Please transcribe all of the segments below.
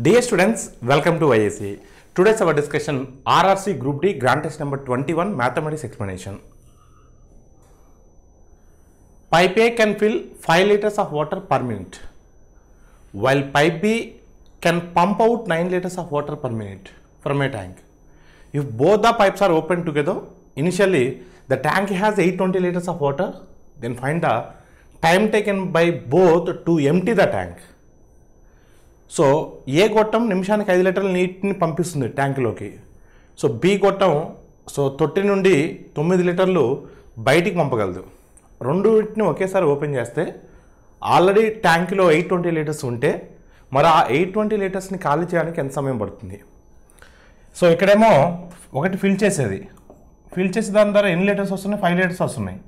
Dear students, welcome to IAC. Today's our discussion RRC Group D Grand Test number 21 Mathematics Explanation. Pipe A can fill 5 liters of water per minute, while pipe B can pump out 9 liters of water per minute from a tank. If both the pipes are open together, initially the tank has 820 liters of water, then find the time taken by both to empty the tank. So A గొట్టం నిమిషానికి ఐదు లీటర్ల నీటిని పంపిస్తుంది ట్యాంకులోకి so B గొట్టం so తొట్టి నుండి తొమ్మిది లీటర్లు బయటికి పంపగలదు రెండు వీటిని ఒకేసారి ఓపెన్ చేస్తే ఆల్రెడీ ట్యాంకులో ఎయిట్ ట్వంటీ లీటర్స్ ఉంటే మరి ఆ ఎయిట్ ట్వంటీ లీటర్స్ని ఖాళీ చేయడానికి ఎంత సమయం పడుతుంది సో ఇక్కడేమో ఒకటి ఫిల్ చేసేది ఫిల్ చేసే దాని ద్వారా ఎన్ని లీటర్స్ వస్తున్నాయి ఫైవ్ లీటర్స్ వస్తున్నాయి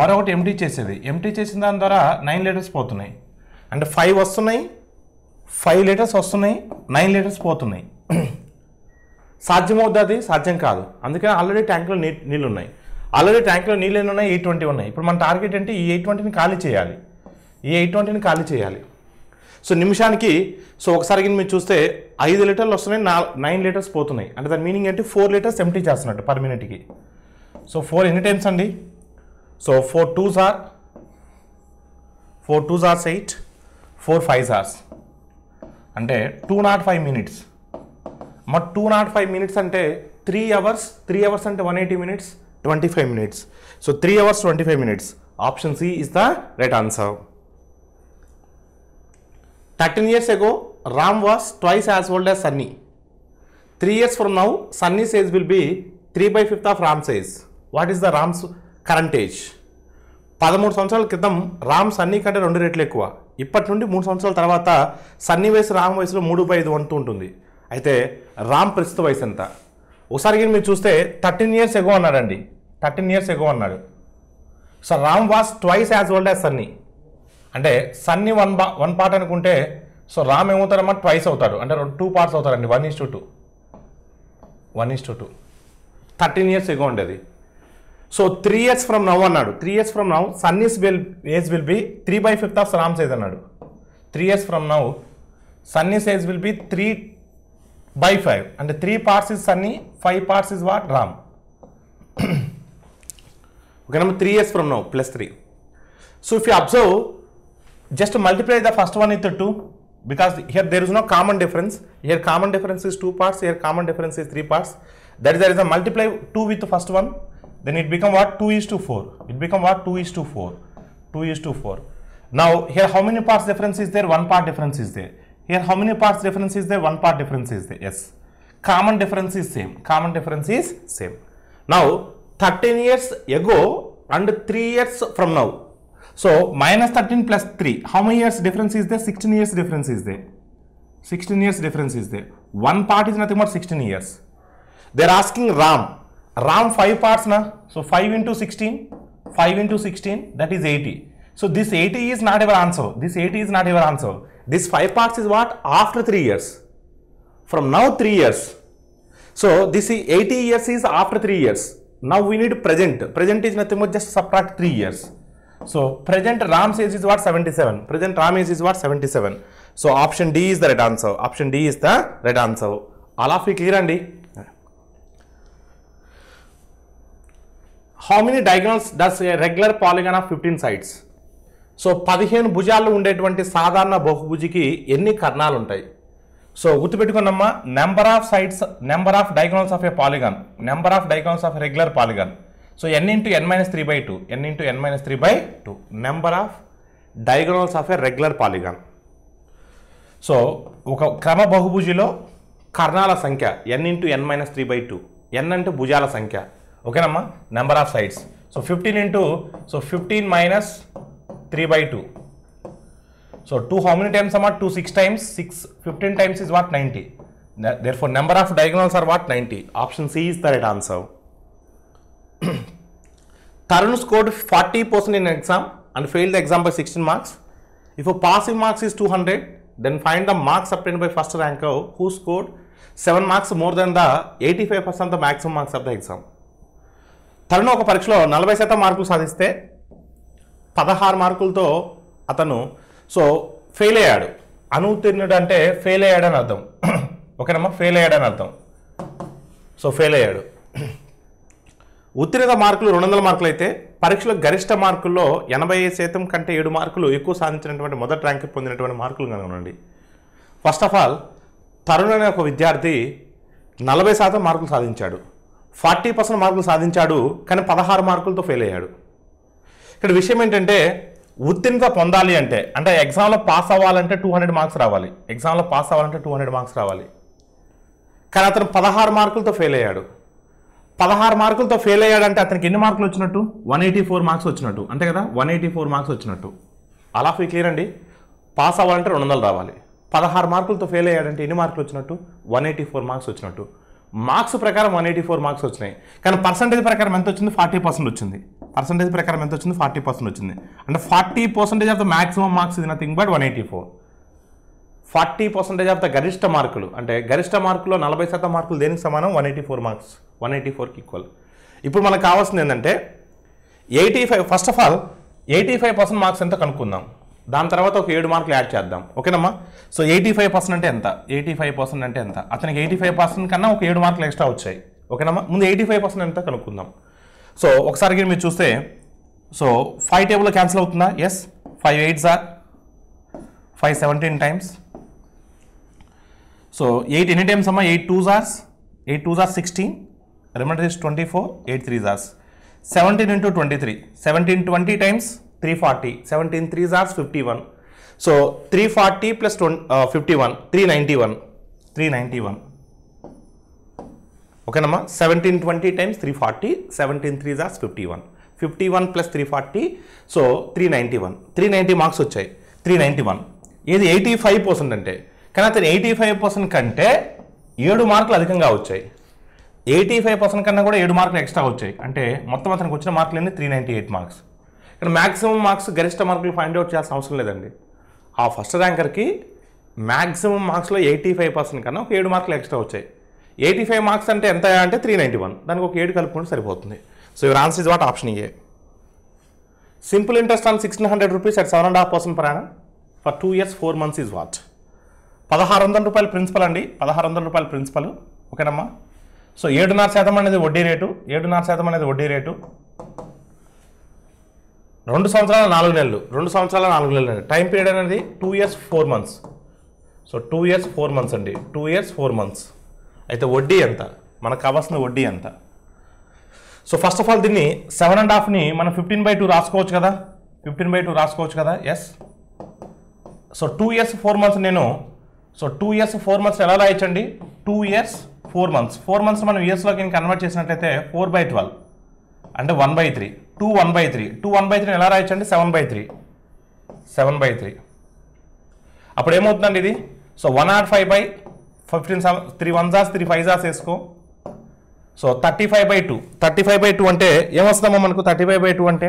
మరొకటి ఎంటీ చేసేది ఎంటీ చేసిన దాని ద్వారా నైన్ లీటర్స్ పోతున్నాయి అంటే ఫైవ్ వస్తున్నాయి ఫైవ్ లీటర్స్ వస్తున్నాయి నైన్ లీటర్స్ పోతున్నాయి సాధ్యమవుతుంది అది సాధ్యం కాదు అందుకని ఆల్రెడీ ట్యాంక్లో నీ నీళ్ళు ఉన్నాయి ఆల్రెడీ ట్యాంక్లో నీళ్ళు ఎన్ని ఉన్నాయి ఎయిట్ ట్వంటీ ఉన్నాయి ఇప్పుడు మన టార్గెట్ ఏంటి ఈ ఎయిట్ ట్వంటీని ఖాళీ చేయాలి ఈ ఎయిట్ ట్వంటీని ఖాళీ చేయాలి సో నిమిషానికి సో ఒకసారి మీరు చూస్తే ఐదు లీటర్లు వస్తున్నాయి నా నైన్ లీటర్స్ పోతున్నాయి అంటే దాని మీనింగ్ ఏంటి ఫోర్ లీటర్స్ ఎంటీ చేస్తున్నట్టు పర్ మినిట్కి సో ఫోర్ ఎన్ని టైమ్స్ అండి so four twos are four twos are eight four five సార్స్ అంటే టూ నాట్ ఫైవ్ మినిట్స్ మరి టూ నాట్ ఫైవ్ మినిట్స్ అంటే త్రీ అవర్స్ త్రీ అవర్స్ అంటే one eighty minutes twenty five minutes so three hours twenty five minutes option C is the right answer thirteen years ago Ram was twice as old as Sunny three years from now Sunny age will be three by fifth of Ram age what is the Ram's current age పదమూడు సంవత్సరాల క్రితం రామ్ సన్నీ కంటే రెండు రెట్లు ఎక్కువ ఇప్పటి నుండి మూడు సంవత్సరాల తర్వాత సన్నివేశ రామ్ వయసులో మూడు బై ఐదు అంటూ ఉంటుంది అయితే రామ్ ప్రస్తుత వయసు ఎంత ఒకసారి మీరు చూస్తే థర్టీన్ ఇయర్స్ ఎగో అన్నాడండి థర్టీన్ ఇయర్స్ ఎగో అన్నాడు so Ram was twice as old as Sunny అంటే సన్నీ వన్ బా వన్ పార్ట్ అనుకుంటే సో రామ్ ఏమవుతారమ్మా ట్వైస్ అవుతాడు అంటే టూ పార్ట్స్ అవుతారండి one is to two one is to two thirteen years ago ఉండేది so three years from now అన్నాడు three years from now son is will age will be three by fifth of Ram size అన్నాడు three years from now Sunny age will be three by five అంటే three parts is Sunny five parts is what Ram okay number three years from now plus three so if you observe just multiply the first one with two because here there is no common difference here common difference is two parts here common difference is three parts that is there is a multiply two with first one then it become what 2 is to 4 it become what 2 is to 4 2 is to 4 now here how many parts difference is there one part difference is there here how many parts difference is there one part difference is there yes common difference is same common difference is same now 13 years ago and 3 years from now so minus 13 plus 3 how many years difference is there 16 years difference is there 16 years difference is there one part is nothing but 16 years they are asking ram RAM 5 parts na. So 5 into 16, 5 into 16 that is 80. So this 80 is not our answer. This 80 is not our answer. This 5 parts is what? After 3 years. From now 3 years. So this 80 years is after 3 years. Now we need present. Present is nothing but just subtract 3 years. So present RAM says is what 77. Present RAM is, is what 77. So option D is the right answer. Option D is the right answer. All of you clear and D? How many diagonals does a regular polygon of fifteen sides so పదిహేను భుజాలు ఉండేటువంటి సాధారణ బహుభుజికి ఎన్ని కర్ణాలు ఉంటాయి so గుర్తుపెట్టుకున్నమ్మా number of sides number of diagonals of a polygon number of diagonals of regular polygon so n into n minus three by two n into n minus three by two number of diagonals of a regular polygon so ఒక క్రమ బహుభుజిలో కర్ణాల సంఖ్య n into n minus three by two n అంటే భుజాల సంఖ్య ఓకేనమ్మా number of sides so fifteen into so fifteen minus three by two so two how many times అమ్మా two six times six fifteen times is what ninety there four number of diagonals are what ninety option C is the right answer Tarun scored 40% in exam and failed the exam by 16 marks. If a passing marks is 200, then find the marks obtained by first ranker who scored 7 marks more than the 85% of the maximum marks of the exam. Tarun ఒక పరీక్షలో నలభై శాతం మార్కులు సాధిస్తే పదహారు మార్కులతో అతను so fail అయ్యాడు అనుత్తీర్ణుడు అంటే ఫెయిల్ అయ్యాడని అర్థం ఓకేనమ్మా ఫెయిల్ అయ్యాడని అర్థం సో ఫెయిల్ అయ్యాడు ఉత్తీర్ణత మార్కులు రెండు వందల మార్కులు అయితే పరీక్షలో గరిష్ట మార్కుల్లో ఎనభై శాతం కంటే ఏడు మార్కులు ఎక్కువ సాధించినటువంటి మొదటి ర్యాంక్ పొందినటువంటి మార్కులు కనుగొనండి ఫస్ట్ ఆఫ్ ఆల్ తరుణ్ అనే ఒక విద్యార్థి నలభై శాతం మార్కులు సాధించాడు ఫార్టీ పర్సెంట్ మార్కులు సాధించాడు కానీ పదహారు మార్కులతో ఫెయిల్ అయ్యాడు ఇక్కడ విషయం ఏంటంటే ఉత్తీర్ణత పొందాలి అంటే అంటే ఎగ్జామ్లో పాస్ అవ్వాలంటే టూ హండ్రెడ్ మార్క్స్ రావాలి ఎగ్జామ్లో పాస్ అవ్వాలంటే టూ హండ్రెడ్ మార్క్స్ రావాలి కానీ అతను పదహారు మార్కులతో ఫెయిల్ అయ్యాడు పదహారు మార్కులతో ఫెయిల్ అయ్యాడంటే అతనికి ఎన్ని మార్కులు వచ్చినట్టు వన్ ఎయిటీ ఫోర్ మార్క్స్ వచ్చినట్టు అంతే కదా వన్ ఎయిటీ ఫోర్ మార్క్స్ వచ్చినట్టు అలా ఫీ క్లియర్ అండి పాస్ అవ్వాలంటే రెండు వందలు రావాలి పదహారు మార్కులతో ఫెయిల్ అయ్యాడంటే ఎన్ని మార్కులు వచ్చినట్టు వన్ ఎయిటీ ఫోర్ మార్క్స్ వచ్చినట్టు మార్క్స్ ప్రకారం వన్ ఎయిటీ ఫోర్ మార్క్స్ వచ్చినాయి కానీ పర్సంటేజ్ ప్రకారం ఎంత వచ్చింది ఫార్టీ పర్సెంట్ వచ్చింది పర్సంటేజ్ ప్రకారం ఎంత వచ్చింది ఫార్టీ పర్సెంట్ వచ్చింది అంటే forty percentage of the maximum marks ఇది nothing but one eighty four forty percentage of the గరిష్ట మార్కులు అంటే గరిష్ట మార్కులో నలభై శాతం మార్కులు దేనికి సమానం one eighty four marks one eighty ఫోర్కి ఈక్వల్ ఇప్పుడు మనకు కావాల్సింది ఏంటంటే eighty five first of all eighty five percent marks ఎంత కనుక్కుందాం దాని తర్వాత ఒక ఏడు మార్కులు యాడ్ చేద్దాం ఓకేనమ్మా సో ఎయిటీ ఫైవ్ పర్సెంట్ అంటే ఎంత ఎయిటీ ఫైవ్ పర్సెంట్ అంటే ఎంత అతనికి ఎయిటీ ఫైవ్ పర్సెంట్ కన్నా ఒక ఏడు మార్కులు ఎక్స్ట్రా వచ్చాయి ఓకేనమ్మా ముందు ఎయిటీ ఫైవ్ పర్సెంట్ ఎంత కనుక్కుందాం సో ఒకసారి మీరు చూస్తే సో ఫైవ్ టేబుల్ క్యాన్సిల్ అవుతుందా yes five eight sir five seventeen times so eighteen times అమ్మా ఎయిట్ టూ జార్స్ ఎయిట్ టూ జార్స్ sixteen reminder is twenty four eight three జార్స్ seventeen into twenty three seventeen twenty times three forty seventeen threes are fifty one so three forty plus twenty fifty one three ninety one three ninety one ఓకేనమ్మా seventeen twenty times three forty seventeen three jars fifty one fifty one plus three forty so three ninety one three ninety marks వచ్చాయి three ninety one ఇది eighty five percent అంటే కానీ అతను eighty five percent కంటే ఏడు మార్కులు అధికంగా వచ్చాయి ఎయిటీ ఫైవ్ పర్సెంట్ కన్నా కూడా ఏడు మార్కులు ఎక్స్ట్రా వచ్చాయి అంటే మొత్తం అతనికి వచ్చిన మార్కులన్నీ త్రీ నైంటీ ఎయిట్ మార్క్స్ కానీ మ్యాక్సిమం మార్క్స్ గరిష్ట మార్కులు ఫైండ్ అవుట్ చేయాల్సిన అవసరం లేదండి ఆ ఫస్ట్ ర్యాంకర్కి మ్యాక్సిమం మార్క్స్లో ఎయిటీ ఫైవ్ పర్సెంట్ కన్నా ఒక ఏడు మార్కులు ఎక్స్ట్రా వచ్చాయి ఎయిటీ ఫైవ్ మార్క్స్ అంటే ఎంత అంటే త్రీ నైంటీ వన్ దానికి ఒక ఏడు కలుపుకుంటే సరిపోతుంది so your answer is what option A simple interest on sixteen hundred rupees at seven and half percent ప్రయాణం for two years four months is what పదహారు వందల రూపాయలు ప్రిన్సిపల్ అండి పదహారు వందల రూపాయలు ప్రిన్సిపల్ ఓకేనమ్మా సో ఏడున్నర శాతం అనేది వడ్డీ రేటు ఏడున్నర శాతం అనేది వడ్డీ రేటు రెండు సంవత్సరాల నాలుగు నెలలు రెండు సంవత్సరాల నాలుగు నెలలు టైం పీరియడ్ అనేది two years four months so two years four months అండి టూ ఇయర్స్ ఫోర్ మంత్స్ అయితే వడ్డీ ఎంత మనకు కావాల్సిన వడ్డీ ఎంత సో ఫస్ట్ ఆఫ్ ఆల్ దీన్ని సెవెన్ అండ్ హాఫ్ని మనం ఫిఫ్టీన్ బై టూ రాసుకోవచ్చు కదా ఫిఫ్టీన్ బై టూ రాసుకోవచ్చు కదా yes so two years four months నేను so two years four months ఎలా రాయొచ్చండి two years four months four months మనం ఇయర్స్లోకి కన్వర్ట్ చేసినట్లయితే ఫోర్ బై ట్వెల్వ్ అంటే one by three two one by three two one by త్రీని ఎలా రాయొచ్చండి seven by three seven by three అప్పుడు ఏమవుతుందండి ఇది so one nought five by fifteen seven three one are three five are వేసుకో so thirty five by two thirty five by two అంటే ఏమొస్తుందమ్మా మనకు థర్టీ ఫైవ్ బై టూ అంటే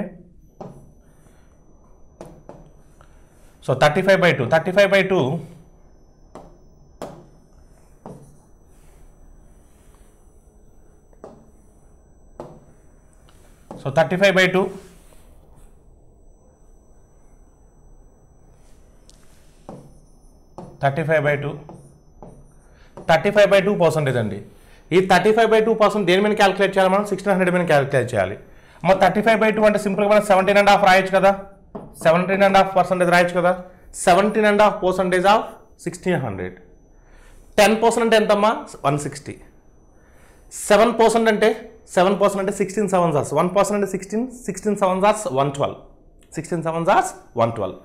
so thirty five by two thirty five by two so thirty five by two thirty five by two thirty five by two percentage అండి ఈ thirty five by two percent దేని మీద calculate చేయాలి మనం sixteen hundred మీద calculate చేయాలి మా thirty five by two అంటే సింపుల్గా మనం సెవెంటీన్ అండ్ హాఫ్ రాయొచ్చు కదా సెవెంటీన్ అండ్ హాఫ్ పర్సెంటేజ్ రాయొచ్చు కదా seventeen and half percentage of sixteen hundred ten percent అంటే ఎంతమ్మా వన్ సిక్స్టీ సెవెన్ పర్సెంట్ అంటే సెవెన్ పర్సన్ అంటే సిక్స్టీన్ సెవెన్ జార్స్ వన్ పర్సన్ అంటే సిక్స్టీన్ సిక్స్టీన్ సెవెన్ జార్స్ వన్ ట్వెల్వ్ సిక్స్టీన్ సెవెన్ జార్స్ one twelve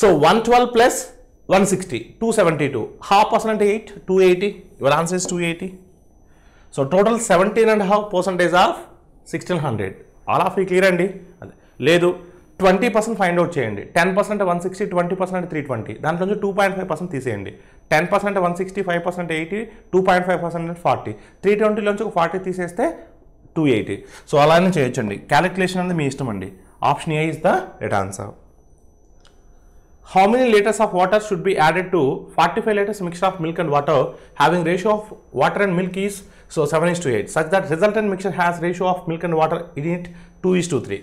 so one twelve plus one sixty two seventy two half percent అంటే eight two eighty your answer is two eighty so total seventeen and half percentage of sixteen hundred all of ఈ clear అండి అదే లేదు twenty percent find out చేయండి ten percent అంటే one sixty twenty percent అంటే three twenty దాంట్లో నుంచి two point five percent తీసేయండి టెన్ పర్సెంట్ అంటే one sixty five percent eighty two point five percent అంటే ఫార్టీ త్రీ ట్వంటీలోంచి ఒక ఫార్టీ తీసేస్తే టూ ఎయిటీ సో అలానే చేయొచ్చండి క్యాలిక్యులేషన్ అనేది మీ ఇష్టం అండి option A is the right answer how many litres of water should be added to forty five litres mix of milk and water having ratio of water and milk is so seven is to eight such that and mixture has ratio of milk and water in it two is to three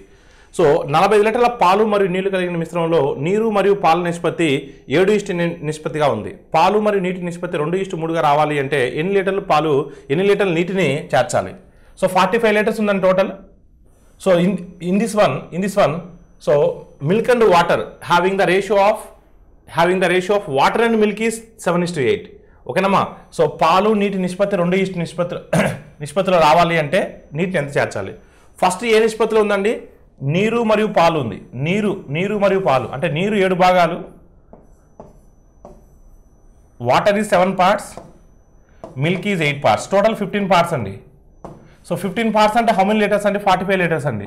so నలభై లీటర్ల పాలు మరియు నీళ్లు కలిగిన మిశ్రమంలో నీరు మరియు పాల నిష్పత్తి ఏడు ఈస్ట్ నిష్పత్తిగా ఉంది పాలు మరియు నీటి నిష్పత్తి రెండు ఈస్ట్ మూడుగా రావాలి అంటే ఎన్ని లీటర్లు పాలు ఎన్ని లీటర్ల నీటిని చేర్చాలి సో ఫార్టీ ఫైవ్ లీటర్స్ ఉందండి total so in in this one in this one so milk and water having the ratio of having the ratio of water and milk is seven is to eight ఓకేనమ్మా so పాలు నీటి నిష్పత్తి రెండు ఇష్ట నిష్పత్తి నిష్పత్తిలో రావాలి అంటే నీటిని ఎంత చేర్చాలి ఫస్ట్ ఏ నిష్పత్తిలో ఉందండి నీరు మరియు పాలు ఉంది నీరు నీరు మరియు పాలు అంటే నీరు ఏడు భాగాలు water is seven parts milk is eight parts total fifteen parts అండి సో ఫిఫ్టీన్ పార్ట్స్ అంటే హౌ మెనీ లెటర్స్ అండి ఫార్టీ ఫైవ్ లెటర్స్ అండి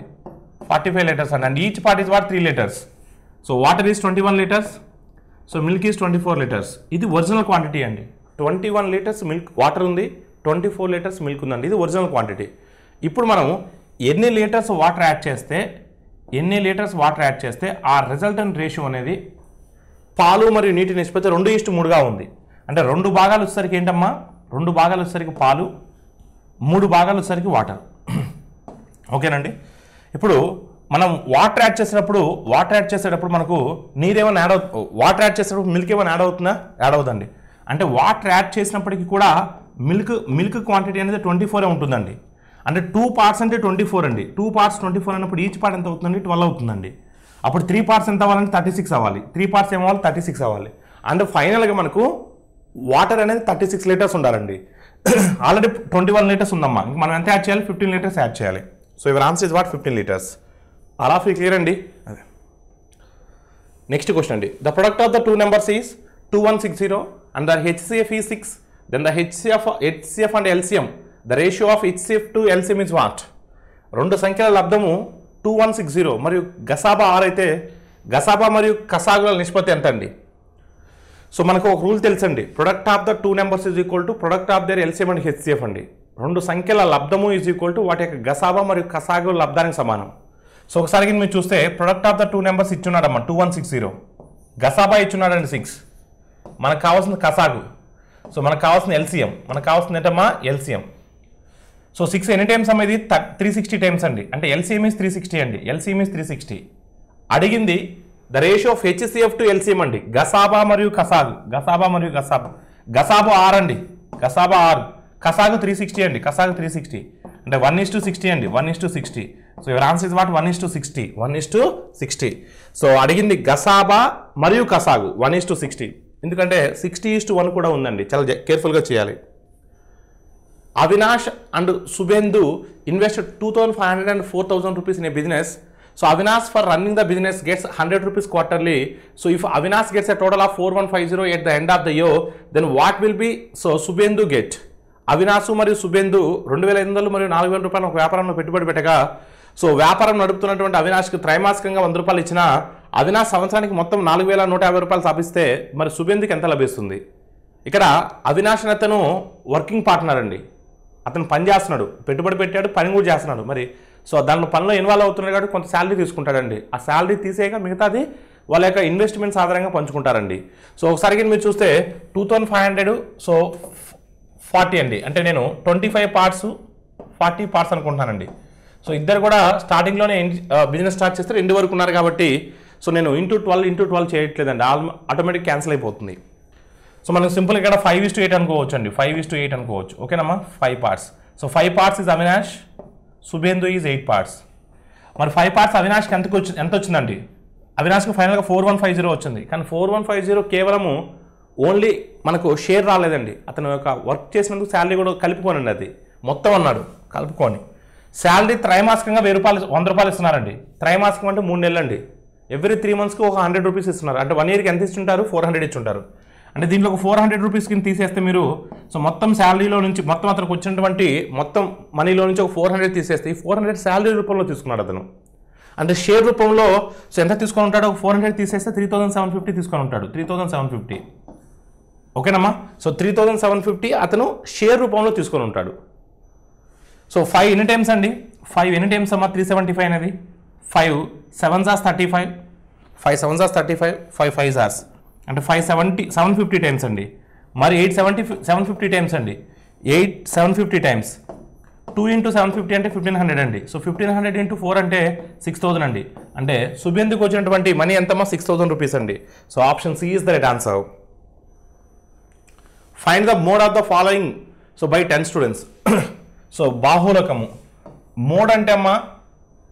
ఫార్టీ ఫైవ్ లెటర్స్ అండి and each part is what three litres so water is twenty one litres so milk is twenty four litres ఇది original quantity అండి twenty one litres milk water ఉంది twenty four litres milk ఉందండి ఇది original quantity ఇప్పుడు మనం ఎన్ని litres water add చేస్తే ఎన్ని లీటర్స్ వాటర్ యాడ్ చేస్తే ఆ రిజల్టెంట్ రేషియో అనేది పాలు మరియు నీటి నిష్పత్తి రెండు ఈస్ట్ మూడుగా ఉంది అంటే రెండు భాగాలు వచ్చేసరికి ఏంటమ్మా రెండు భాగాలు వచ్చేసరికి పాలు మూడు భాగాలు వచ్చేసరికి వాటర్ ఓకేనండి ఇప్పుడు మనం వాటర్ యాడ్ చేసేటప్పుడు వాటర్ యాడ్ చేసేటప్పుడు మనకు నీరేమైనా యాడ్ అవు వాటర్ యాడ్ చేసేటప్పుడు మిల్క్ ఏమైనా యాడ్ అవుతుందా యాడ్ అవుతుందండి అంటే వాటర్ యాడ్ చేసినప్పటికీ కూడా మిల్క్ మిల్క్ క్వాంటిటీ అనేది ట్వంటీ ఫోరే ఉంటుందండి అంటే టూ పార్ట్స్ అంటే ట్వంటీ ఫోర్ అండి టూ పార్ట్స్ ట్వంటీ ఫోర్ అన్నప్పుడు ఈచ్ పార్ట్ ఎంత అవుతుందండి ట్వెల్వ్ అవుతుందండి అప్పుడు త్రీ పార్ట్స్ ఎంత అవ్వాలంటే థర్టీ సిక్స్ అవ్వాలి త్రీ పార్ట్స్ ఏమవ్వాలి థర్టీ సిక్స్ అవ్వాలి అంటే ఫైనల్గా మనకు వాటర్ అనేది థర్టీ సిక్స్ లీటర్స్ ఉండాలండి ఆల్రెడీ ట్వంటీ వన్ లీటర్స్ ఉందమ్మా ఇంక మనం ఎంత యాడ్ చేయాలి ఫిఫ్టీన్ లీటర్స్ యాడ్ చేయాలి సో ఇవి answer is what fifteen litres అలా ఫీ క్లియర్ అండి అదే నెక్స్ట్ క్వశ్చన్ అండి the product of the two numbers is two one six zero and the HCF is six then the HCF HCF and LCM the ratio of HCF to LCM is what రెండు సంఖ్యల లబ్ధము two one six zero మరియు గసాబా are అయితే గసాబా మరియు కసాగుల నిష్పత్తి ఎంత అండి సో మనకు ఒక రూల్ తెలుసండి product of the two numbers is equal to product of their LCM and HCF అండి రెండు సంఖ్యల లబ్ధము ఈజ్ ఈక్వల్ టు వాటి యొక్క గసాబ మరియు కసాగు లబ్ధానికి సమానం సో ఒకసారి మీరు చూస్తే product of the two numbers ఇచ్చున్నాడమ్మ టూ వన్ సిక్స్ జీరో గసాబా ఇచ్చున్నాడండి సిక్స్ మనకు కావాల్సిన కసాగు సో మనకు కావాల్సిన ఎల్సిఎం మనకు కావాల్సిన ఏంటమ్మా ఎల్సిఎం సో సిక్స్ ఎన్ని టైమ్స్ అనేది త్రీ సిక్స్టీ టైమ్స్ అండి అంటే ఎల్సిఎం ఈస్ త్రీ సిక్స్టీ అండి ఎల్సిఎం ఈస్ త్రీ సిక్స్టీ అడిగింది the ratio of HCF to LCM అండి గసాబా మరియు కసాగు గసాబా మరియు గసాబా గసాబు ఆర్ అండి గసాబా ఆర్ కసాగు త్రీ సిక్స్టీ అండి కసాగు త్రీ సిక్స్టీ అంటే వన్ ఇస్ టు సిక్స్టీ అండి one is to sixty so ఇవర్ answer is what one is to sixty one is to sixty so అడిగింది గసాబా మరియు కసాగు వన్ ఇస్ టు సిక్స్టీ ఎందుకంటే సిక్స్టీ ఈస్ టు వన్ కూడా ఉందండి చాలా కేర్ఫుల్గా చేయాలి Avinash and Subhendu invest two thousand five hundred and four thousand rupees in a business so Avinash for running the business gets hundred rupees quarterly so if Avinash gets a total of four one five zero at the end of the year then what will be so Shubhendu get Avinash మరియు శుభేందు రెండు వేల ఐదు వందలు మరియు నాలుగు వేల రూపాయలు ఒక వ్యాపారంలో పెట్టుబడి పెట్టగా సో వ్యాపారం నడుపుతున్నటువంటి అవినాష్కి త్రైమాసికంగా వంద రూపాయలు ఇచ్చినా అవినాష్ సంవత్సరానికి మొత్తం నాలుగు వేల నూట యాభై రూపాయలు సాధిస్తే మరి సుబేందుకి ఎంత లభిస్తుంది ఇక్కడ అవినాష్ అతను వర్కింగ్ పార్ట్నర్ అండి అతను పని చేస్తున్నాడు పెట్టుబడి పెట్టాడు పని కూడా చేస్తున్నాడు మరి సో దాని పనిలో ఇన్వాల్వ్ అవుతున్నాడు కాబట్టి కొంత శాలరీ తీసుకుంటాడండి ఆ శాలరీ తీసేయక మిగతాది వాళ్ళ యొక్క ఇన్వెస్ట్మెంట్స్ ఆధారంగా పంచుకుంటారండి సో ఒకసారి మీరు చూస్తే two thousand five hundred so forty అండి అంటే నేను twenty five parts forty parts అనుకుంటున్నానండి సో ఇద్దరు కూడా స్టార్టింగ్లోనే బిజినెస్ స్టార్ట్ చేస్తే రెండు వరకు ఉన్నారు కాబట్టి సో నేను ఇంటూ ట్వెల్వ్ ఇంటూ ట్వెల్వ్ చేయట్లేదండి ఆల్ ఆటోమేటిక్ క్యాన్సిల్ అయిపోతుంది సో మనం సింపుల్ ఇక్కడ ఫైవ్ ఇస్ టు ఎయిట్ అనుకోవచ్చు అండి ఫైవ్ ఇస్ టు ఎయిట్ అనుకోవచ్చు ఓకేనమ్మా five parts so five parts is Avinash Shubhendu is eight parts మరి ఫైవ్ పార్ట్స్ అవినాష్కి ఎంతకు వచ్చి ఎంత వచ్చిందండి అవినాష్కి ఫైనల్గా ఫోర్ వన్ ఫైవ్ జీరో వచ్చింది కానీ ఫోర్ వన్ ఫైవ్ జీరో కేవలము ఓన్లీ మనకు షేర్ రాలేదండి అతను యొక్క వర్క్ చేసినందుకు శాలరీ కూడా అండి అది మొత్తం అన్నాడు కలుపుకొని శాలరీ త్రైమాసికంగా వెయ్యి రూపాయలు వంద రూపాయలు ఇస్తున్నారండి త్రైమాసికం అంటే మూడు నెలలు అండి ఎవ్రీ త్రీ మంత్స్కి ఒక హండ్రెడ్ రూపీస్ ఇస్తున్నారు అంటే వన్ ఇయర్కి ఎంత ఇస్తుంటారు ఫోర్ హండ్రెడ్ ఇచ్చుంటారు అంటే దీంట్లో ఒక ఫోర్ హండ్రెడ్ రూపీస్ కింద తీసేస్తే మీరు సో మొత్తం శాలరీలో నుంచి మొత్తం అతనికి వచ్చినటువంటి మొత్తం మనీలో నుంచి ఒక ఫోర్ హండ్రెడ్ తీసేస్తే ఈ ఫోర్ హండ్రెడ్ శాలరీ రూపంలో తీసుకున్నాడు అతను అంటే షేర్ రూపంలో సో ఎంత తీసుకొని ఉంటాడు ఒక ఫోర్ హండ్రెడ్ తీసేస్తే త్రీ థౌసండ్ సెవెన్ ఫిఫ్టీ తీసుకొని ఉంటాడు త్రీ థౌసండ్ సెవెన్ ఫిఫ్టీ ఓకేనమ్మా so three thousand seven fifty అతను షేర్ రూపంలో తీసుకొని ఉంటాడు సో ఫైవ్ ఎన్ని టైమ్స్ అండి ఫైవ్ ఎన్ని టైమ్స్ అమ్మా త్రీ సెవెంటీ ఫైవ్ అనేది ఫైవ్ సెవెన్ జార్స్ థర్టీ ఫైవ్ ఫైవ్ సెవెన్ జార్స్ థర్టీ ఫైవ్ ఫైవ్ ఫైవ్ జార్స్ అంటే five seventy seven fifty times అండి మరి eight seventy seven fifty times అండి eight seven fifty times two into seven fifty అంటే fifteen hundred అండి so fifteen hundred into four అంటే six thousand అండి అంటే సుబేందుకు వచ్చినటువంటి మనీ ఎంతమ్మా సిక్స్ థౌసండ్ రూపీస్ అండి so option C is the right answer find the mode of the following so by ten students so బాహులకము mode అంటే అమ్మా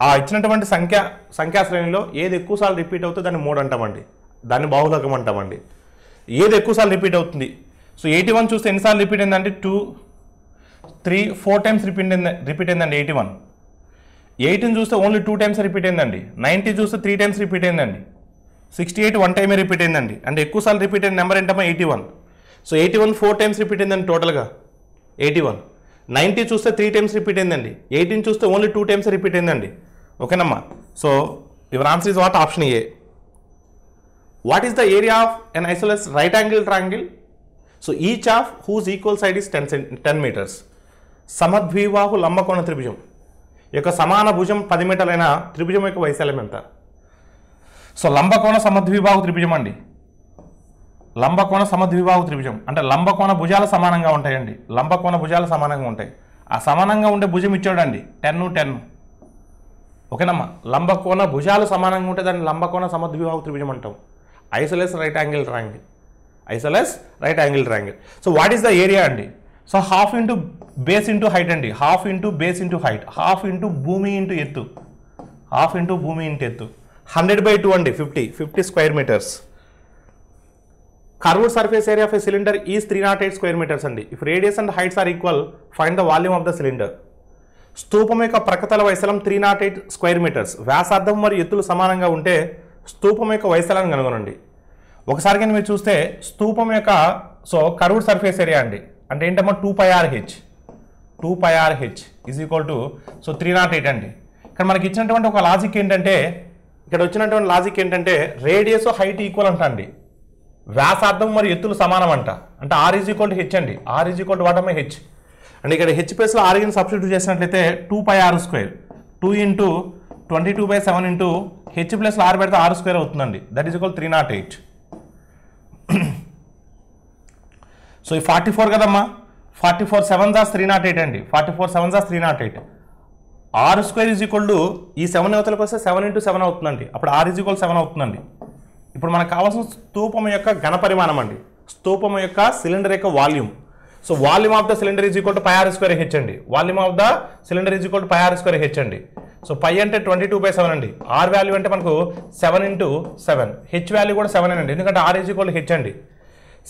ఆ ఇచ్చినటువంటి సంఖ్య సంఖ్యా శ్రేణిలో ఏది ఎక్కువసార్లు రిపీట్ అవుతుందో దాన్ని మోడ్ అంటామండి దాన్ని బాహులకం అంటామండి ఏది ఎక్కువసార్లు రిపీట్ అవుతుంది సో ఎయిటీ వన్ చూస్తే ఎన్నిసార్లు రిపీట్ అయిందంటే two three four times repeat అయింది రిపీట్ అయిందండి ఎయిటీ వన్ ఎయిటీన్ చూస్తే ఓన్లీ టూ టైమ్స్ రిపీట్ అయిందండి నైంటీ చూస్తే త్రీ టైమ్స్ రిపీట్ అయిందండి సిక్స్టీ ఎయిట్ వన్ టైమే రిపీట్ అయిందండి అంటే ఎక్కువసార్లు రిపీట్ అయిన నెంబర్ ఏంటమ్మా eighty one so eighty one four times repeat అయిందండి టోటల్గా ఎయిటీ వన్ నైంటీ చూస్తే త్రీ టైమ్స్ రిపీట్ అయిందండి ఎయిటీన్ చూస్తే ఓన్లీ టూ టైమ్స్ రిపీట్ అయిందండి ఓకేనమ్మా so your answer is what option A what is the area of an an right angle triangle so each of whose equal side is ten సెన్ ten metres సమద్వివాహు లంబకోణ త్రిభుజం యొక్క సమాన భుజం పది మీటర్లైన త్రిభుజం యొక్క వైశాల్యం ఎంత సో లంబకోణ సమద్విబాహు త్రిభుజం అండి లంబకోణ సమద్విబాహు త్రిభుజం అంటే లంబకోణ భుజాలు సమానంగా ఉంటాయండి లంబకోణ భుజాలు సమానంగా ఉంటాయి ఆ సమానంగా ఉండే భుజం ఇచ్చాడండి టెన్ టెన్ ఓకేనమ్మా లంబకోణ భుజాలు సమానంగా ఉంటే దాన్ని లంబకోణ సమద్విబాహు త్రిభుజం అంటాం isosceles right angle triangle isosceles right angle triangle so what is the area అండి so half into base into height అండి half into base into height half into భూమి ఇంటూ ఎత్తు హాఫ్ ఇంటూ భూమి ఇంటూ ఎత్తు హండ్రెడ్ బై టూ అండి fifty fifty square metres curved surface area of a cylinder is three nought eight square metres అండి if radius and heights are equal find the volume of the cylinder స్థూపం యొక్క ప్రకతల వైశలం three nought eight square metres వ్యాసార్థం మరియు ఎత్తులు సమానంగా ఉంటే స్థూపం యొక్క వయస్సలను కనుగొనండి ఒకసారి కానీ మీరు చూస్తే స్థూపం యొక్క సో కర్వ్డ్ సర్ఫేస్ ఏరియా అండి అంటే ఏంటమ్మా two pi r h two pi r h is equal to so three nought eight అండి ఇక్కడ మనకి ఇచ్చినటువంటి ఒక లాజిక్ ఏంటంటే ఇక్కడ వచ్చినటువంటి లాజిక్ ఏంటంటే రేడియస్ హైట్ ఈక్వల్ అంట అండి వ్యాసార్థం మరియు ఎత్తులు సమానం అంట అంటే r is equal to h అండి r is equal to h and ఇక్కడ హెచ్ ప్లేస్లో ఆర్గిన్ సబ్స్టిట్యూట్ చేసినట్లయితే two pi r square two into twenty two by seven into h plus r పెడితే ఆరు స్క్వేర్ అవుతుందండి that is equal three nought eight so ఈ forty four కదమ్మా forty four seven జాస్ three nought eight అండి forty four seven జాస్ three nought eight r square is equal to ఈ seven యువతలకు వస్తే సెవెన్ ఇంటూ సెవెన్ అవుతుందండి అప్పుడు ఆర్ ఈజ్ ఈక్వల్ సెవెన్ అవుతుందండి ఇప్పుడు మనకు కావాల్సిన స్తూపం యొక్క ఘనపరిమాణం అండి స్తూపం యొక్క సిలిండర్ యొక్క volume so volume of the cylinder is equal to pi r square h అండి volume of the cylinder is equal to pi r square h అండి సో పై అంటే ట్వంటీ టూ బై సెవెన్ అండి r value అంటే మనకు seven into seven h value కూడా seven అండి ఎందుకంటే r is equal h అండి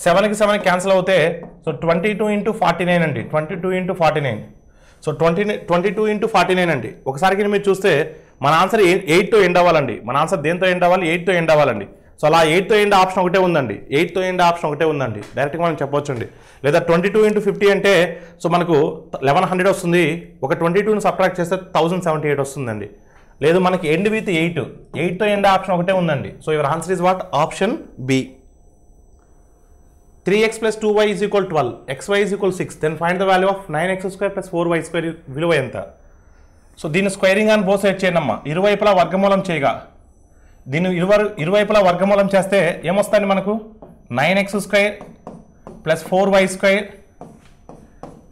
సెవెన్కి సెవెన్ క్యాన్సిల్ అవుతే so twenty two into forty nine అండి twenty two into forty nine so twenty twenty two into forty nine అండి ఒకసారికి మీరు చూస్తే మన ఆన్సర్ ఎయిట్తో ఎండ్ అవ్వాలండి మన ఆన్సర్ దేంతో ఎండ్ అవ్వాలి ఎయిట్తో ఎండ్ అవ్వాలండి సో అలా ఎయిట్తో ఎండ్ ఆప్షన్ ఒకటే ఉందండి ఎయిట్తో ఎండ్ ఆప్షన్ ఒకటే ఉందండి డైరెక్ట్గా మనం చెప్పొచ్చండి లేదా ట్వంటీ టూ ఇంటూ ఫిఫ్టీ అంటే సో మనకు లెవెన్ హండ్రెడ్ వస్తుంది ఒక ట్వంటీ టూని సబ్ట్రాక్ట్ చేస్తే థౌసండ్ సెవెంటీ ఎయిట్ వస్తుందండి లేదు మనకి ఎండ్ విత్ ఎయిట్ ఎయిట్తో ఎండ్ ఆప్షన్ ఒకటే ఉందండి so your answer is what option B three x plus two y is equal twelve x y is equal six then find the value of nine x square plus four y square విలువ ఎంత so దీన్ని squaring అని బోస్ చేయనమ్మా ఇరువైపులా వర్గమూలం చేయగా దీన్ని ఇరువరు ఇరువైపులా వర్గమూలం చేస్తే ఏమొస్తుంది మనకు nine x square plus four y square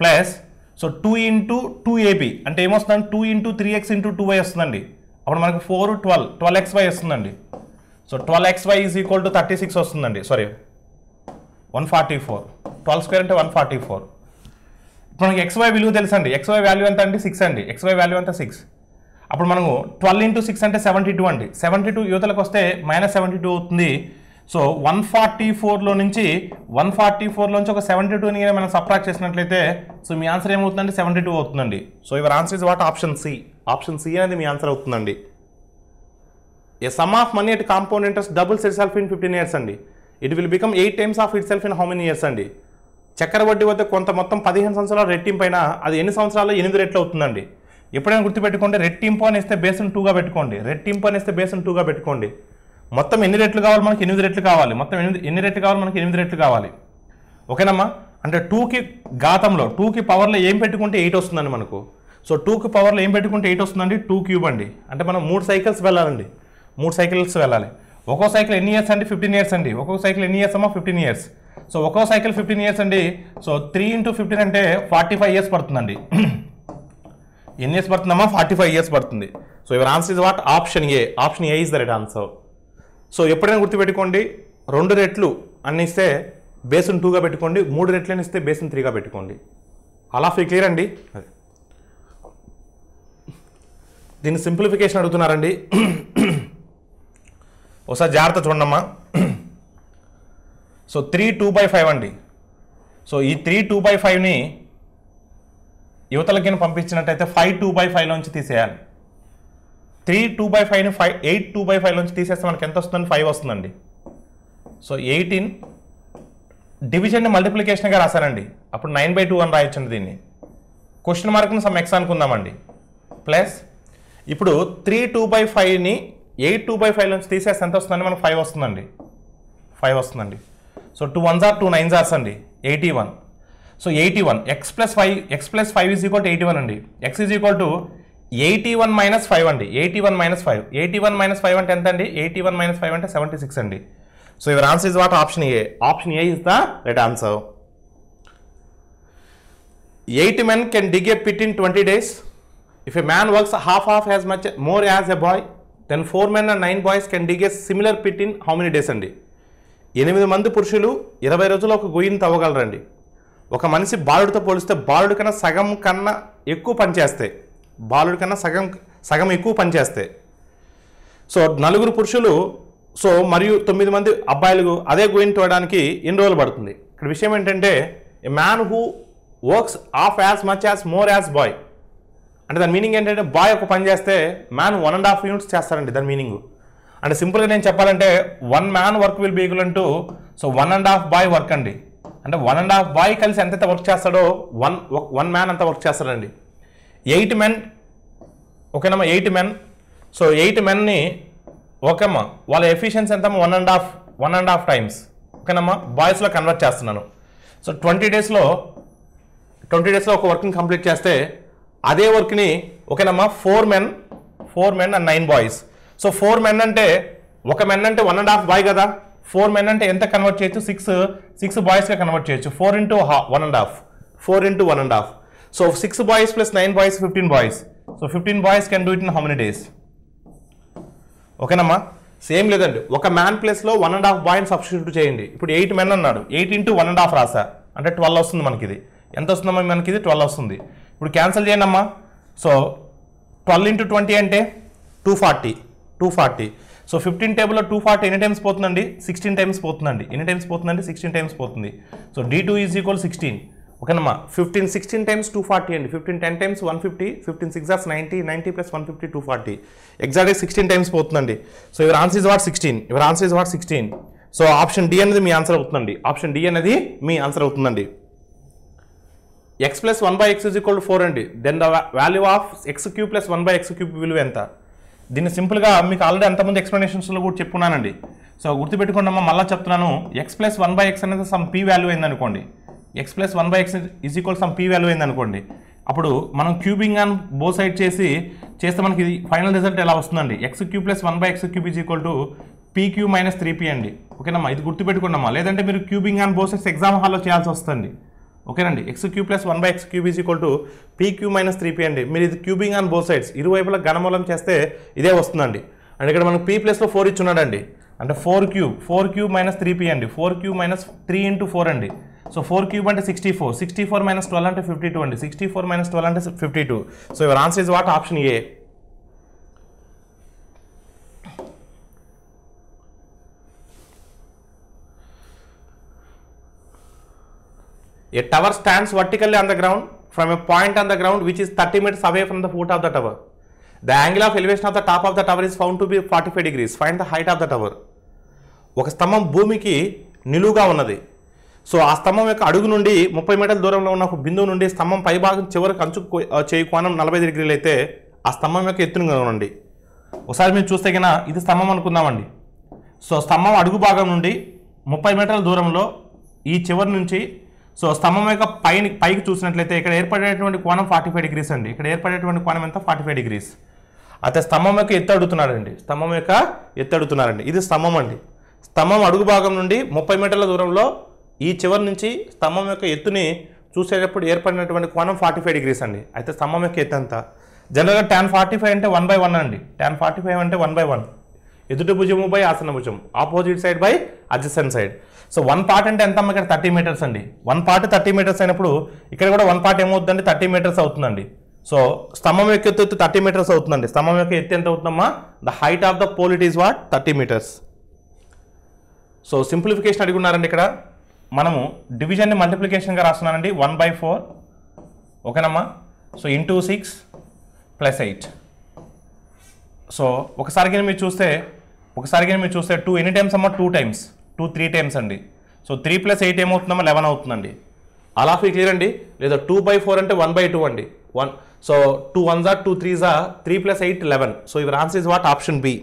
plus so two into two AP అంటే ఏమొస్తుందండి two into three x into two y వస్తుందండి అప్పుడు మనకు four twelve twelve x y వస్తుందండి so twelve x y is equal to thirty six వస్తుందండి sorry one forty four twelve square అంటే one forty four ఇప్పుడు మనకి ఎక్స్వై విలువ తెలుసండి ఎక్స్వై వాల్యూ ఎంత అండి సిక్స్ అండి ఎక్స్వై వాల్యూ ఎంత సిక్స్ అప్పుడు మనము ట్వెల్వ్ ఇంటూ సిక్స్ అంటే సెవెంటీ టూ అండి సెవెంటీ టూ యువతలకు వస్తే మైనస్ సెవెంటీ టూ అవుతుంది సో వన్ ఫార్టీ ఫోర్లో నుంచి వన్ ఫార్టీ ఫోర్లోంచి ఒక సెవెంటీ టూని మనం సప్రాక్ట్ చేసినట్లయితే సో మీ ఆన్సర్ ఏమవుతుందండి సెవెంటీ టూ అవుతుందండి so your answer is what option C option C అనేది మీ ఆన్సర్ అవుతుందండి a sum of money at compound interest doubles itself in fifteen years అండి it will become eight times of itself in how many years అండి చక్కెర వడ్డీ వద్ద కొంత మొత్తం పదిహేను సంవత్సరాల రెట్టింపైన అది ఎన్ని సంవత్సరాల్లో ఎనిమిది రెట్లు అవుతుందండి ఎప్పుడైనా గుర్తుపెట్టుకోండి రెట్టింపు అని ఇస్తే బేసన్ టూగా పెట్టుకోండి రెట్టింపు అని ఇస్తే బేసన్ టూగా పెట్టుకోండి మొత్తం ఎన్ని రెట్లు కావాలి మనకి ఎనిమిది రెట్లు కావాలి మొత్తం ఎనిమిది ఎన్ని రెట్లు కావాలి మనకి ఎనిమిది రెట్లు కావాలి ఓకేనమ్మా అంటే టూకి ఘాతంలో టూకి పవర్లో ఏం పెట్టుకుంటే ఎయిట్ వస్తుందండి మనకు సో టూకి పవర్లో ఏం పెట్టుకుంటే ఎయిట్ వస్తుందండి టూ క్యూబ్ అండి అంటే మనం మూడు సైకిల్స్ వెళ్ళాలండి మూడు సైకిల్స్ వెళ్ళాలి ఒక్కో సైకిల్ ఎన్ని ఇయర్స్ అండి ఫిఫ్టీన్ ఇయర్స్ అండి ఒక్కొక్క సైకిల్ ఎన్ని ఇయర్స్ అమ్మా ఫిఫ్టీన్ ఇయర్స్ సో ఒక్కో సైకిల్ ఫిఫ్టీన్ ఇయర్స్ అండి సో త్రీ ఇంటూ ఫిఫ్టీన్ అంటే ఫార్టీ ఫైవ్ ఇయర్స్ పడుతుందండి ఎన్ని ఇయర్స్ పడుతుందమ్మా ఫార్టీ ఫైవ్ ఇయర్స్ పడుతుంది so ఇవర్ answer is what option A option A is the right answer so ఎప్పుడైనా గుర్తుపెట్టుకోండి రెండు రెట్లు అన్ని ఇస్తే బేసిన్ టూగా పెట్టుకోండి మూడు రెట్లు ఇస్తే బేసిన్ త్రీగా పెట్టుకోండి అలా ఫీ క్లియర్ అండి దీన్ని సింప్లిఫికేషన్ అడుగుతున్నారండి ఒకసారి జాగ్రత్త చూడమ్మా so three two by five అండి సో ఈ త్రీ టూ బై ఫైవ్ని యువతలకి పంపించినట్టయితే ఫైవ్ టూ బై ఫైవ్లోంచి తీసేయాలి త్రీ టూ బై ఫైవ్ని ఫైవ్ ఎయిట్ టూ బై ఫైవ్లోంచి తీసేస్తే మనకి ఎంత వస్తుందండి ఫైవ్ వస్తుందండి సో ఎయిటీన్ డివిజన్ని మల్టిప్లికేషన్గా రాశారండి అప్పుడు నైన్ బై టూ అని రాయొచ్చండి దీన్ని క్వశ్చన్ మార్క్ని సమ్ ఎక్స్ అనుకుందామండి ప్లస్ ఇప్పుడు త్రీ టూ బై ఫైవ్ని ఎయిట్ టూ బై ఫైవ్ నుంచి తీసేస్తే ఎంత వస్తుందండి మనకు ఫైవ్ వస్తుందండి ఫైవ్ వస్తుందండి so two ones are two nines are అండి eighty one so eighty one x plus five x plus five is equal to eighty one అండి x is equal to eighty one minus five అండి eighty one minus five eighty one minus five అంటే ఎంత అండి eighty one minus five అంటే seventy six అండి so ఇవర్ answer is what option A option A is the right answer eight men can dig a pit in twenty days if a man works half half as much more as a boy then four men and nine boys can dig a similar pit in how many days అండి ఎనిమిది మంది పురుషులు ఇరవై రోజుల్లో ఒక గొయ్యిని తవ్వగలరండి ఒక మనిషి బాలుడితో పోలిస్తే బాలుడి కన్నా సగం కన్నా ఎక్కువ పనిచేస్తాయి బాలుడి కన్నా సగం సగం ఎక్కువ పనిచేస్తాయి సో నలుగురు పురుషులు సో మరియు తొమ్మిది మంది అబ్బాయిలు అదే గోయిన్ తోయడానికి ఎన్ని రోజులు పడుతుంది ఇక్కడ విషయం ఏంటంటే a man who works half as much as more as boy అంటే దాని మీనింగ్ ఏంటంటే బాయ్ ఒక పని చేస్తే man one and half units చేస్తారండి దాని మీనింగ్ అంటే సింపుల్గా నేను చెప్పాలంటే one man work will be equal అంటూ so one and half boy work అండి అంటే వన్ అండ్ హాఫ్ బాయ్ కలిసి ఎంతైతే వర్క్ చేస్తాడో వన్ వన్ మ్యాన్ అంత వర్క్ చేస్తాడండి ఎయిట్ మెన్ ఓకేనమ్మా ఎయిట్ మెన్ సో ఎయిట్ మెన్ని ఓకేమ్మా వాళ్ళ ఎఫిషియన్సీ ఎంతమ్మా one and half one and half times ఓకేనమ్మా బాయ్స్లో కన్వర్ట్ చేస్తున్నాను సో ట్వంటీ డేస్లో ట్వంటీ డేస్లో ఒక వర్క్ని కంప్లీట్ చేస్తే అదే వర్క్ని ఓకేనమ్మా four men four men and nine boys so four men అంటే ఒక మెన్ అంటే వన్ అండ్ హాఫ్ బాయ్ కదా ఫోర్ మెన్ అంటే ఎంత కన్వర్ట్ చేయొచ్చు సిక్స్ సిక్స్ బాయ్స్గా కన్వర్ట్ చేయొచ్చు four into one and half four into one and half so six boys plus nine boys fifteen boys so fifteen boys can do it in how many days ఓకేనమ్మా same లేదండి ఒక man ప్లేస్లో one and half బాయ్ని substitute చేయండి ఇప్పుడు eight men అన్నాడు eight into one and half రాసా అంటే ట్వెల్వ్ వస్తుంది మనకి ఇది ఎంత వస్తుందమ్మా మనకి ఇది ట్వెల్వ్ వస్తుంది ఇప్పుడు క్యాన్సిల్ చేయండి అమ్మా సో ట్వెల్వ్ ఇంటూ ట్వంటీ అంటే two forty two forty so fifteen టేబుల్లో టూ ఫార్టీ ఎన్ని టైమ్స్ పోతుందండి సిక్స్టీన్ టైమ్స్ పోతుందండి ఎన్ని టైమ్స్ పోతుందండి సిక్స్టీన్ టైమ్స్ పోతుంది so D two is equal sixteen ఓకేనమ్మా fifteen sixteen times two forty అండి fifteen ten times one fifty fifteen six are ninety ninety plus one fifty two forty ఎగ్జాక్ట్గా sixteen times పోతుందండి so ఇవర్ answer is what sixteen your answer is what sixteen so option D అనేది మీ answer అవుతుందండి option D అనేది మీ answer అవుతుందండి x plus one by x is equal to four అండి then the value of x cube plus one by x cube విలువ ఎంత దీన్ని సింపుల్గా మీకు ఆల్రెడీ అంతమంది ఎక్స్ప్లెనేషన్స్లో కూడా చెప్పుకున్నానండి సో గుర్తుపెట్టుకోండమ్మా మళ్ళీ చెప్తున్నాను x plus one by x అనేది సమ్ పీ వాల్యూ అయిందనుకోండి x plus one by x is equal some p value అయిందనుకోండి అప్పుడు మనం క్యూబింగ్ అని బో సైడ్ చేసి చేస్తే మనకి ఫైనల్ రిజల్ట్ ఎలా వస్తుందండి x cube plus one by x cube is equal to p cube minus three p అండి ఓకేనమ్మా ఇది గుర్తుపెట్టుకున్నామా లేదంటే మీరు క్యూబింగ్ అని బో సైడ్స్ ఎగ్జామ్ హాల్లో చేయాల్సి వస్తుంది ఓకేనండి x cube plus one by x cube is equal to p cube minus three p అండి మీరు ఇది క్యూబింగ్ ఆన్ బోత్ సైడ్స్ ఇరువైపులా ఘనమూలం చేస్తే ఇదే వస్తుందండి అండ్ ఇక్కడ మనకు పీ ప్లస్లో ఫోర్ ఇచ్చున్నాడండి అంటే four cube four cube minus three p అండి four cube minus three into four అండి సో ఫోర్ క్యూబ్ అంటే sixty four sixty four minus twelve అంటే ఫిఫ్టీ టూ అండి సిక్స్టీ ఫోర్ మైనస్ ట్వెల్వ్ అంటే fifty two so ఇవర్ answer is what option A a tower stands vertically on the ground from a point on the ground which is thirty metres away from the foot of the tower the angle of elevation of the top of the tower is found to be forty five degrees find the height of the tower ఒక స్తంభం భూమికి నిలువుగా ఉన్నది so ఆ స్తంభం యొక్క అడుగు నుండి ముప్పై మీటర్ల దూరంలో ఉన్న ఒక బిందువు నుండి స్తంభం పైభాగం చివరికి అంచు చేయి కోణం నలభై డిగ్రీలు అయితే ఆ స్తంభం యొక్క ఎత్తును కనుగొనండి ఒకసారి మేము చూస్తే కన్నా ఇది స్తంభం అనుకుందామండి సో స్తంభం అడుగు భాగం నుండి ముప్పై మీటర్ల దూరంలో ఈ చివరి నుంచి సో స్తంభం యొక్క పైన పైకి చూసినట్లయితే ఇక్కడ ఏర్పడేటువంటి కోణం ఫార్టీ ఫైవ్ డిగ్రీస్ అండి ఇక్కడ ఏర్పడేటువంటి కోణం ఎంత ఫార్టీ ఫైవ్ డిగ్రీస్ అయితే స్తంభం యొక్క ఎత్తు అడుగుతున్నాడండి స్తంభం యొక్క ఎత్తు అడుగుతున్నారండి ఇది స్తంభం అండి స్తంభం అడుగు భాగం నుండి ముప్పై మీటర్ల దూరంలో ఈ చివరి నుంచి స్తంభం యొక్క ఎత్తుని చూసేటప్పుడు ఏర్పడినటువంటి కోణం ఫార్టీ ఫైవ్ డిగ్రీస్ అండి అయితే స్తంభం యొక్క ఎత్తు ఎంత జనరల్గా ట్యాన్ ఫార్టీ ఫైవ్ అంటే వన్ బై వన్ అండి ట్యాన్ ఫార్టీ ఫైవ్ అంటే వన్ బై వన్ ఎదుటి భుజము బై ఆసన భుజం opposite side by adjacent side so one part అంటే ఎంత ఇక్కడ థర్టీ మీటర్స్ అండి వన్ పార్ట్ థర్టీ మీటర్స్ అయినప్పుడు ఇక్కడ కూడా వన్ పార్ట్ ఏమవుతుందండి థర్టీ మీటర్స్ అవుతుందండి సో స్తంభం యొక్క ఎత్తు థర్టీ మీటర్స్ అవుతుందండి స్తంభం యొక్క ఎత్తు ఎంత అవుతుందమ్మా the height of the pole it is what thirty metres so simplification అడుగున్నారండి ఇక్కడ మనము డివిజన్ని మల్టిప్లికేషన్గా రాస్తున్నానండి వన్ బై ఫోర్ ఓకేనమ్మా so into six plus eight so ఒకసారి కానీ మీరు చూస్తే ఒకసారి కానీ మీరు చూస్తే టూ ఎనీ టైమ్స్ అమ్మా two times two three times అండి సో త్రీ ప్లస్ ఎయిట్ ఏమవుతుందమ్మా లెవెన్ అవుతుందండి అలా ఆఫ్ క్లియర్ అండి లేదా టూ బై ఫోర్ అంటే వన్ బై టూ అండి వన్ సో టూ వన్ జా టూ త్రీ జా three plus eight eleven so ఇవర్ answer is what option B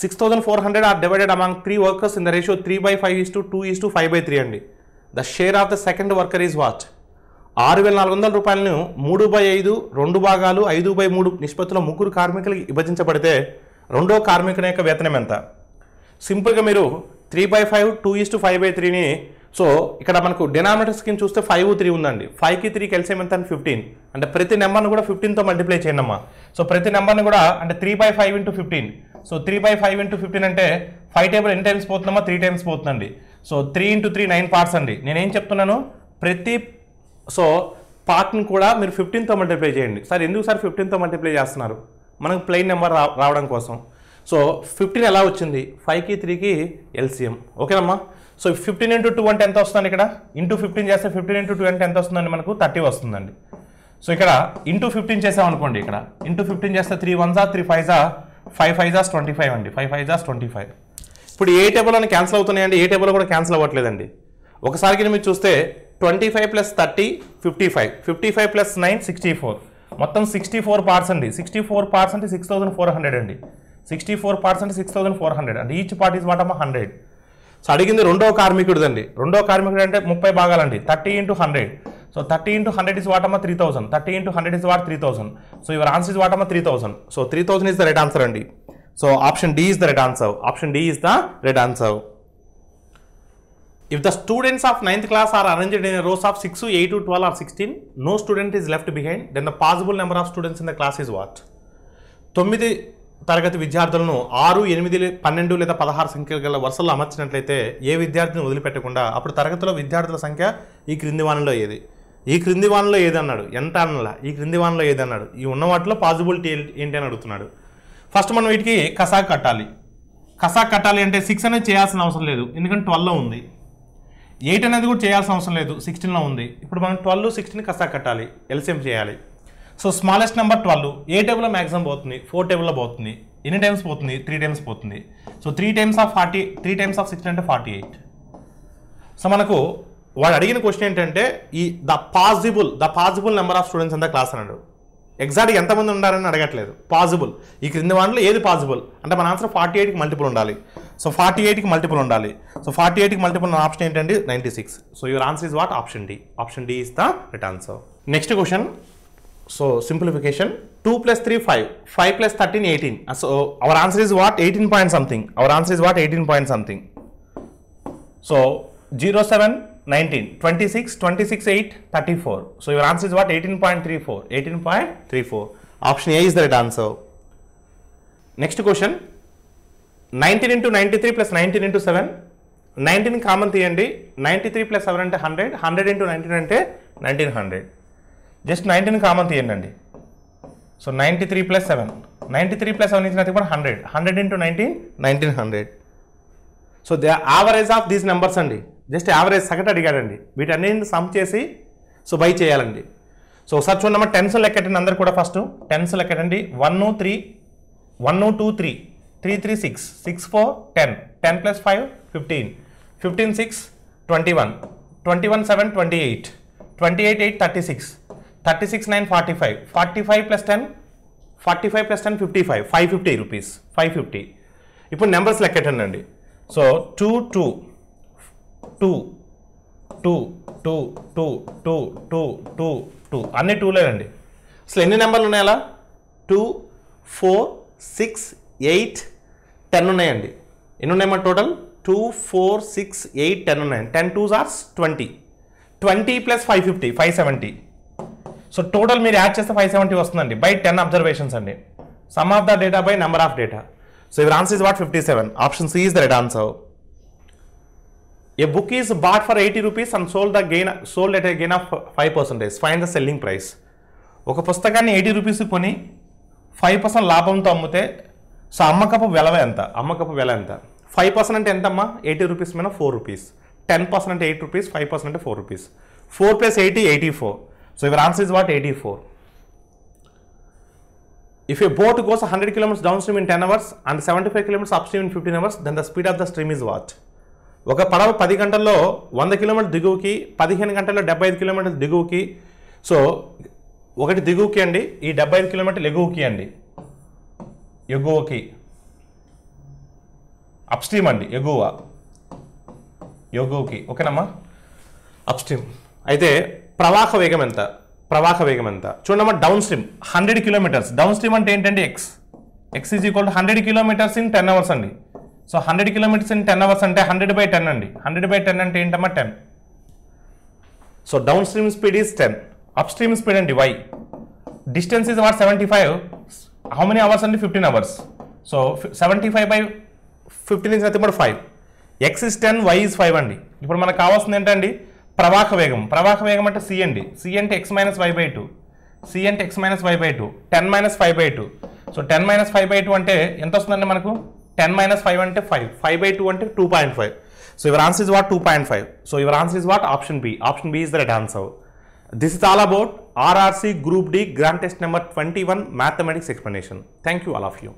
six thousand four hundred are divided among three workers in the ratio three by five is to two is to five by three అండి the share of the second worker is what ఆరు వేల నాలుగు వందల రూపాయలను మూడు by ఐదు రెండు భాగాలు ఐదు బై మూడు నిష్పత్తిలో ముగ్గురు కార్మికులకు విభజించబడితే రెండో కార్మికుని యొక్క వేతనం ఎంత సింపుల్గా మీరు three by five two is to five by త్రీని సో ఇక్కడ మనకు డినామినేటర్ స్కిన్ చూస్తే ఫైవ్ త్రీ ఉందండి ఫైవ్కి త్రీ కలిసి ఏమంత ఫిఫ్టీన్ అంటే ప్రతి నెంబర్ను కూడా ఫిఫ్టీన్తో మల్టిప్లై చేయండి అమ్మా సో ప్రతి నెంబర్ని కూడా అంటే three by five into fifteen so three by five into fifteen అంటే ఫైవ్ టేబుల్ ఎన్ని టైమ్స్ పోతుందమ్మా త్రీ టైమ్స్ పోతుందండి so three into three nine parts అండి నేనేం చెప్తున్నాను ప్రతి సో పార్ట్ని కూడా మీరు ఫిఫ్టీన్తో మల్టిప్లై చేయండి సార్ ఎందుకు సార్ ఫిఫ్టీన్తో మల్టిప్లై చేస్తున్నారు మనకు ప్లెయిన్ నెంబర్ రావడం కోసం సో ఫిఫ్టీన్ ఎలా వచ్చింది ఫైవ్కి త్రీకి ఎల్సిఎం ఓకేనమ్మా సో ఫిఫ్టీన్ ఇంటూ టూ అంటే ఎంత వస్తుంది ఇక్కడ ఇంటూ ఫిఫ్టీన్ చేస్తే ఫిఫ్టీన్ ఇంటూ టూ అంటే ఎంత వస్తుందండి మనకు థర్టీ వస్తుందండి సో ఇక్కడ ఇంటూ ఫిఫ్టీన్ చేసామనుకోండి ఇక్కడ ఇంటూ ఫిఫ్టీన్ చేస్తే త్రీ వన్సా త్రీ ఫైవ్ జా ఫైవ్ ఫైవ్ జాస్ ట్వంటీ ఫైవ్ అండి ఫైవ్ ఫైవ్ జాస్ ట్వంటీ ఫైవ్ ఇప్పుడు ఏ టేబుల్ అని క్యాన్సిల్ అవుతున్నాయండి ఏ టేబుల్ కూడా క్యాన్సిల్ అవ్వట్లేదండి ఒకసారికి మీరు చూస్తే twenty five plus thirty fifty five fifty five plus nine sixty four మొత్తం సిక్స్టీ ఫోర్ పార్ట్స్ అండి సిక్స్టీ ఫోర్ పార్ట్స్ అంటే సిక్స్ థౌసండ్ ఫోర్ హండ్రెడ్ అండి సిక్స్టీ ఫోర్ పార్ట్స్ అంటే సిక్స్ థౌసండ్ ఫోర్ హండ్రెడ్ అంటే ఈచ్ పార్ట్ ఈజ్ వాట్ అమ్మ hundred so అడిగింది రెండో కార్మికుడిదండి రెండో కార్మికుడు అంటే ముప్పై భాగాలండి thirty into hundred so thirty into hundred is what అమ్మ three thousand thirty into hundred is what three thousand so your answer is what అమ్మ three thousand so three thousand is the right answer అండి so option D is the right answer option D is the right answer if the students of ninth class are arranged in rows of six eight twelve or sixteen no student is left behind then the possible number of students in the class is what తొమ్మిది తరగతి విద్యార్థులను ఆరు ఎనిమిది పన్నెండు లేదా పదహారు సంఖ్యల గల వరుసల్లో అమర్చినట్లయితే ఏ విద్యార్థిని వదిలిపెట్టకుండా అప్పుడు తరగతిలో విద్యార్థుల సంఖ్య ఈ క్రింది వానలో ఏది ఈ క్రింది వానలో ఏదన్నాడు ఎంత అనలా ఈ క్రింది వానలో ఏదన్నాడు ఈ ఉన్న వాటిలో పాజిబిలిటీ ఏంటి అని అడుగుతున్నాడు ఫస్ట్ మనం వీటికి కసా కట్టాలి కసా కట్టాలి అంటే సిక్స్ అనేది చేయాల్సిన అవసరం లేదు ఎందుకంటే ట్వెల్వ్లో ఉంది ఎయిట్ అనేది కూడా చేయాల్సిన అవసరం లేదు సిక్స్టీన్లో ఉంది ఇప్పుడు మనం ట్వెల్వ్ సిక్స్టీన్ కసా కట్టాలి ఎల్సిఎం చేయాలి సో స్మాలెస్ట్ నెంబర్ ట్వెల్వ్ ఏ టేబుల్లో మ్యాక్సిమం పోతుంది ఫోర్ టేబుల్లో పోతుంది ఎన్ని టైమ్స్ పోతుంది త్రీ టైమ్స్ పోతుంది so three times of forty three times of six అంటే ఫార్టీ ఎయిట్ సో మనకు వాడు అడిగిన క్వశ్చన్ ఏంటంటే ఈ the possible the possible number of students అంతా క్లాస్ అన్నాడు ఎగ్జాక్ట్గా ఎంతమంది ఉండాలని అడగట్లేదు పాసిబుల్ ఈ క్రింది వాళ్ళు ఏది పాసిబుల్ అంటే మన ఆన్సర్ ఫార్టీ ఎయిట్కి మల్టిపుల్ ఉండాలి సో ఫార్టీ ఎయిట్కి మల్టిపుల్ ఉండాలి సో ఫార్టీ ఎయిట్కి మల్టిపుల్ ఆప్షన్ ఏంటంటే ninety six so your answer is what option D option D is the return answer next question so simplification two plus three five five plus thirteen eighteen so our answer is what eighteen point something our answer is what eighteen point something so zero seven nineteen twenty six twenty six eight thirty four so your answer is what eighteen point three four eighteen point three four option A is the right answer next question nineteen into ninety three plus nineteen into seven nineteen common తీయండి ninety three plus seven అంటే hundred hundred into nineteen అంటే nineteen hundred just nineteen common తీయండి so ninety three plus seven ninety three plus seven ఇచ్చిన కూడా hundred hundred into nineteen nineteen hundred so the average of these numbers అండి just average సగటు అడిగాడండి వీటన్నింటిని some చేసి so by చేయాలండి so ఒకసారి చూడమ్మా టెన్స్ లెక్కటండి అందరు కూడా ఫస్ట్ టెన్స్ లెక్కటండి one three one two three three three six six four ten ten plus five fifteen fifteen six twenty one twenty one seven twenty eight twenty eight eight thirty six thirty six nine forty five forty five plus ten forty five plus ten fifty five five fifty rupees five fifty ఇప్పుడు numbers లెక్కటండి so two two two two two two two two two two అన్ని టూలేనండి అసలు ఎన్ని నెంబర్లు ఉన్నాయి అలా two four six eight ten ఉన్నాయండి ఎన్ని మన total two four six eight ten ఉన్నాయండి ten twos are twenty twenty plus five fifty five seventy so total మీరు యాడ్ చేస్తే ఫైవ్ సెవెంటీ వస్తుందండి బై టెన్ అబ్జర్వేషన్స్ అండి sum of the data by number of data so ఇవర్ answer is what fifty seven option C is the right answer a book is bought for eighty rupees and sold the gain sold at a gain of five percentage find the selling price ఒక పుస్తకాన్ని eighty rupees కొని five percent లాభంతో అమ్మితే so అమ్మకపు వెల ఎంత అమ్మకపు వెల ఎంత ఫైవ్ పర్సెంట్ అంటే ఎంతమ్మా ఎయిటీ రూపీస్ మీద ఫోర్ రూపీస్ టెన్ పర్సెంట్ అంటే ఎయిట్ రూపీస్ ఫైవ్ పర్సెంట్ అంటే four rupees four plus eighty eighty four So your answer is what? 84. If a boat goes 100 kilometers downstream in 10 hours and 75 kilometers upstream in 15 hours, then the speed of the stream is what? ఒక పడవ పది గంటల్లో వంద kilometre దిగువకి పదిహేను గంటల్లో డెబ్బై ఐదు కిలోమీటర్లు దిగువకి సో ఒకటి దిగువకి అండి ఈ డెబ్బై ఐదు కిలోమీటర్లు ఎగువకి అండి ఎగువకి అప్స్ట్రీమ్ అండి ఎగువ ఎగువకి ఓకేనమ్మా అప్స్ట్రీమ్ అయితే ప్రవాహ వేగం ఎంత ప్రవాహ వేగం ఎంత చూడమ్మా downstream hundred kilometres downstream అంటే ఏంటంటే X X is equal hundred kilometres in ten hours అండి so hundred kilometres in ten hours అంటే హండ్రెడ్ బై టెన్ అండి హండ్రెడ్ బై టెన్ అంటే ఏంటమ్మా ten so downstream speed is ten upstream speed అండి Y distance is what seventy five how many hours అండి fifteen hours so seventy five by fifteen is nothing but five X is ten Y is five అండి ఇప్పుడు మనకు కావాల్సింది ఏంటండి ప్రవాహ వేగం ప్రవాహ వేగం అంటే సి అండి సి అంటే X minus Y by two C అంటే X minus Y by two ten minus five by two so ten minus five by two అంటే ఎంత వస్తుందండి మనకు టెన్ మైనస్ ఫైవ్ అంటే ఫైవ్ ఫైవ్ బై టూ అంటే two point five so ఇవర్ answer is what two point five so ఇవర్ answer is what option B option B is the right answer this is all about RRC group D grand test number twenty one mathematics explanation thank you all of you